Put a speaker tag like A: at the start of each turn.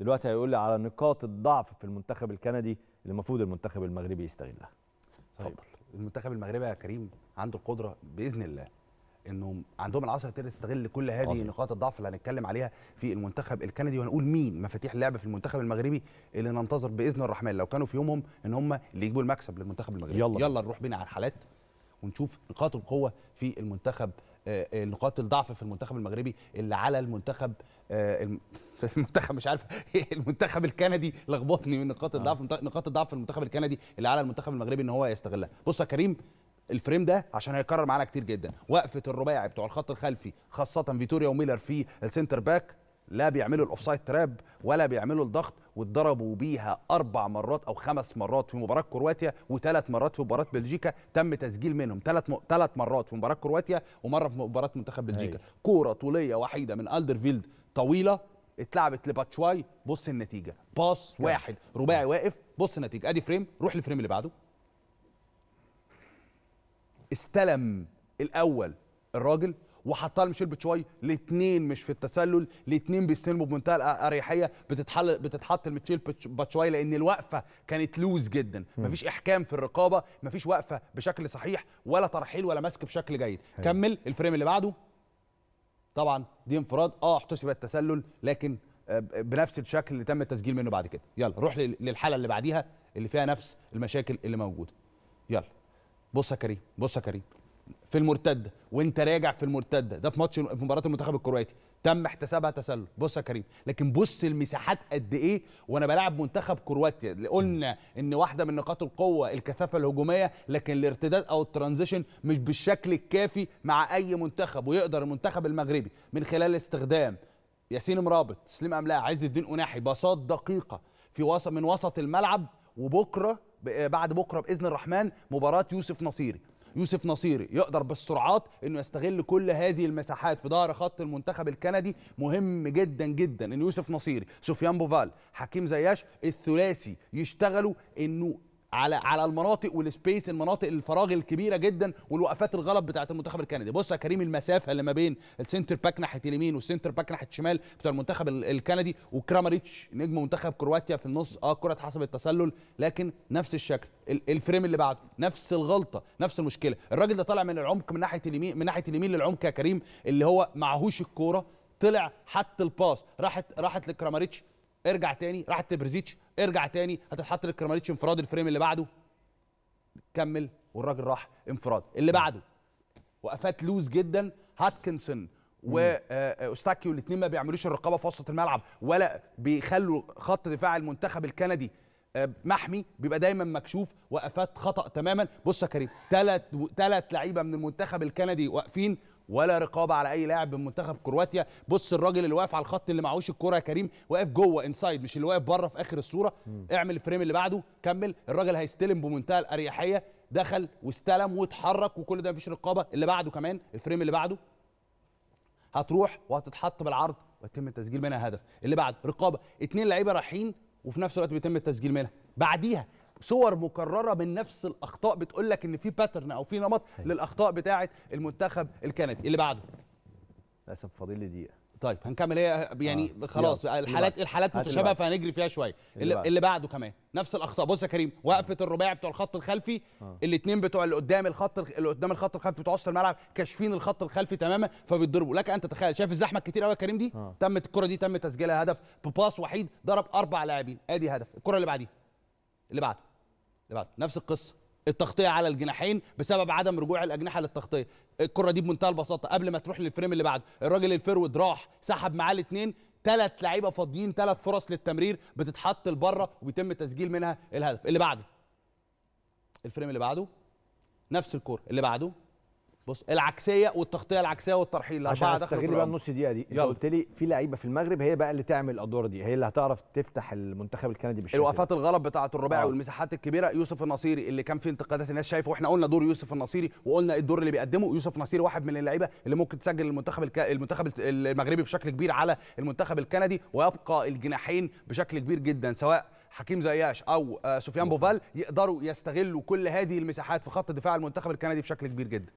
A: دلوقتي هيقول لي على نقاط الضعف في المنتخب الكندي اللي المفروض المنتخب المغربي يستغلها طيب المنتخب المغربي يا كريم عنده القدره باذن الله انهم عندهم العصر تقدر تستغل كل هذه عظيم. نقاط الضعف اللي هنتكلم عليها في المنتخب الكندي وهنقول مين مفاتيح اللعب في المنتخب المغربي اللي ننتظر باذن الرحمن لو كانوا في يومهم ان هم اللي يجيبوا المكسب للمنتخب المغربي يلا, يلا نروح بينا على الحالات ونشوف نقاط القوه في المنتخب آه، آه، نقاط الضعف في المنتخب المغربي اللي على المنتخب آه، المنتخب مش عارف المنتخب الكندي لخبطني من نقاط آه. الضعف آه. نقاط الضعف في المنتخب الكندي اللي على المنتخب المغربي ان هو يستغلها بص يا كريم الفريم ده عشان هيكرر معانا كتير جدا وقفه الرباعي بتوع الخط الخلفي خاصه فيتوريا وميلر في السنتر باك لا بيعملوا الاوفسايد تراب ولا بيعملوا الضغط واتضربوا بيها اربع مرات او خمس مرات في مباراه كرواتيا وثلاث مرات في مباراه بلجيكا تم تسجيل منهم ثلاث م... ثلاث مرات في مباراه كرواتيا ومره في مباراه منتخب بلجيكا هي. أيوة. كوره طوليه وحيده من الدرفيلد طويله اتلعبت لباتشواي بص النتيجه باص واحد رباعي واقف بص النتيجه ادي فريم روح للفريم اللي بعده استلم الاول الراجل وحطها لميشيل باتشواي الاثنين مش في التسلل الاثنين بيستلموا بمنتهى الاريحيه بتتحل بتتحط لميشيل باتشواي لان الوقفه كانت لوز جدا مفيش احكام في الرقابه مفيش وقفه بشكل صحيح ولا ترحيل ولا مسك بشكل جيد هي. كمل الفريم اللي بعده طبعا دي انفراد اه احتسب التسلل لكن آه، بنفس الشكل اللي تم التسجيل منه بعد كده يلا روح للحاله اللي بعديها اللي فيها نفس المشاكل اللي موجوده يلا بص يا كريم بص يا كريم في المرتده وانت راجع في المرتده ده في ماتش في مباراه المنتخب الكرواتي تم احتسابها تسلل بص يا كريم لكن بص المساحات قد ايه وانا بلعب منتخب كرواتيا اللي قلنا ان واحده من نقاط القوه الكثافه الهجوميه لكن الارتداد او الترانزيشن مش بالشكل الكافي مع اي منتخب ويقدر المنتخب المغربي من خلال استخدام ياسين مرابط سليم املاح عز الدين قناحي باصات دقيقه في وسط من وسط الملعب وبكره بعد بكره باذن الرحمن مباراه يوسف نصيري يوسف نصيري يقدر بالسرعات انه يستغل كل هذه المساحات في ظهر خط المنتخب الكندي مهم جدا جدا ان يوسف نصيري سفيان بوفال حكيم زياش الثلاثي يشتغلوا انه على على المناطق والسبيس المناطق الفراغ الكبيره جدا والوقفات الغلط بتاعه المنتخب الكندي بص يا كريم المسافه اللي ما بين السنتر باك ناحيه اليمين والسنتر باك ناحيه الشمال بتاع المنتخب الكندي وكرامريتش نجم منتخب كرواتيا في النص اه كره حسب التسلل لكن نفس الشكل الفريم اللي بعده نفس الغلطه نفس المشكله الراجل ده طالع من العمق من ناحيه اليمين من ناحيه اليمين للعمق يا كريم اللي هو معهوش الكوره طلع حتى الباس راحت راحت لكرامريتش ارجع تاني راحت تبرزيتش ارجع تاني هتتحط للكرماليتش انفراد الفريم اللي بعده كمل والراجل راح انفراد اللي بعده وقفات لوز جدا هاتكنسون واستاكيو آه، آه، الاثنين ما بيعملوش الرقابه في وسط الملعب ولا بيخلوا خط دفاع المنتخب الكندي آه، محمي بيبقى دايما مكشوف وقفات خطا تماما بص يا كريم ثلاث ثلاث لعيبه من المنتخب الكندي واقفين ولا رقابه على اي لاعب من منتخب كرواتيا بص الراجل اللي واقف على الخط اللي معهوش الكره يا كريم واقف جوه انسايد مش اللي واقف بره في اخر الصوره م. اعمل الفريم اللي بعده كمل الراجل هيستلم بمنتهى الاريحيه دخل واستلم واتحرك وكل ده مفيش رقابه اللي بعده كمان الفريم اللي بعده هتروح وهتتحط بالعرض ويتم التسجيل منها هدف اللي بعد رقابه اتنين لعيبه رايحين وفي نفس الوقت بيتم التسجيل منها بعديها صور مكرره من نفس الاخطاء بتقول لك ان في باترن او في نمط أيوة. للاخطاء بتاعه المنتخب الكندي اللي بعده للاسف فاضل لي دقيقه طيب هنكمل هي يعني آه. خلاص الحالات الحالات متشابهه فهنجري فيها شويه اللي, اللي, بعده كمان نفس الاخطاء بص يا كريم وقفه الرباعي بتوع الخط الخلفي آه. الاثنين بتوع اللي قدام الخط اللي قدام الخط الخلفي بتوع وسط الملعب كاشفين الخط الخلفي تماما فبيتضربوا لك ان تتخيل شايف الزحمه الكتير قوي يا كريم دي آه. تمت الكره دي تم تسجيلها هدف بباص وحيد ضرب اربع لاعبين ادي هدف الكره اللي بعديها اللي بعده اللي بعده نفس القصه التغطيه على الجناحين بسبب عدم رجوع الاجنحه للتغطيه الكره دي بمنتهى البساطه قبل ما تروح للفريم اللي بعده الراجل الفرود راح سحب معاه الاثنين ثلاث لعيبه فاضيين ثلاث فرص للتمرير بتتحط لبره ويتم تسجيل منها الهدف اللي بعده الفريم اللي بعده نفس الكوره اللي بعده بص العكسيه والتغطيه العكسيه والترحيل عشان استغل بقى النص دقيقه دي انت قلت لي في لعيبه في المغرب هي بقى اللي تعمل الادوار دي هي اللي هتعرف تفتح المنتخب الكندي بالشكل الوقفات الغلط بتاعه الرباعي آه. والمساحات الكبيره يوسف النصيري اللي كان في انتقادات الناس شايفه واحنا قلنا دور يوسف النصيري وقلنا الدور اللي بيقدمه يوسف النصيري واحد من اللعيبه اللي ممكن تسجل المنتخب الك... المنتخب المغربي بشكل كبير على المنتخب الكندي ويبقى الجناحين بشكل كبير جدا سواء حكيم زياش او آه، سفيان بوفال يقدروا يستغلوا كل هذه المساحات في خط دفاع المنتخب الكندي بشكل كبير جدا